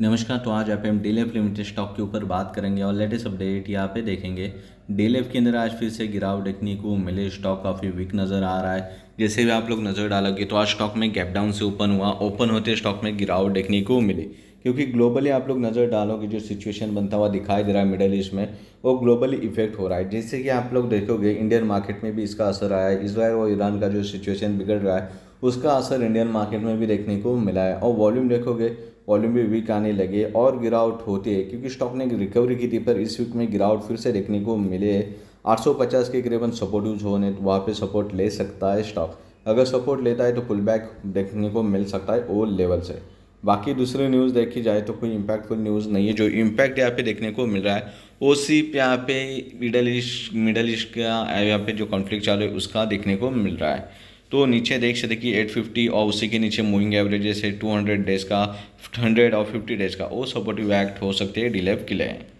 नमस्कार तो आज आप एम डीलेफ लिमिटेड स्टॉक के ऊपर बात करेंगे और लेटेस्ट अपडेट यहाँ पे देखेंगे डीलेफ के अंदर आज फिर से गिराव देखने को मिले स्टॉक काफ़ी वीक नज़र आ रहा है जैसे भी आप लोग नज़र डालोगे तो आज स्टॉक में गैप डाउन से ओपन हुआ ओपन होते स्टॉक में गिरावट देखने को मिली क्योंकि ग्लोबली आप लोग नज़र डालो कि जो सिचुएशन बनता हुआ दिखाई दे रहा है मिडल ईस्ट में वो ग्लोबली इफेक्ट हो रहा है जैसे कि आप लोग देखोगे इंडियन मार्केट में भी इसका असर आया है इसराइल और ईरान का जो सिचुएशन बिगड़ रहा है उसका असर इंडियन मार्केट में भी देखने को मिला है और वॉल्यूम देखोगे वॉल्यूम भी वीक आने लगे और गिरावट होती है क्योंकि स्टॉक ने रिकवरी की थी पर इस वीक में गिरावट फिर से देखने को मिले है 850 के करीबन सपोर्ट यूज होने तो वहाँ पर सपोर्ट ले सकता है स्टॉक अगर सपोर्ट लेता है तो पुल बैक देखने को मिल सकता है ओ लेवल से बाकी दूसरे न्यूज़ देखी जाए तो कोई इम्पैक्टफुल न्यूज़ नहीं है जो इम्पैक्ट यहाँ पे देखने को मिल रहा है वो सिर्फ यहाँ पे मिडल ईस्ट मिडल ईस्ट का यहाँ पे जो कॉन्फ्लिक्ट चालू है उसका देखने को मिल रहा है तो नीचे देख सकते कि 850 और उसी के नीचे मूविंग एवरेज है 200 डेज का 100 और 50 डेज का वो सपोर्टिव एक्ट हो सकते हैं डिलेव के लिए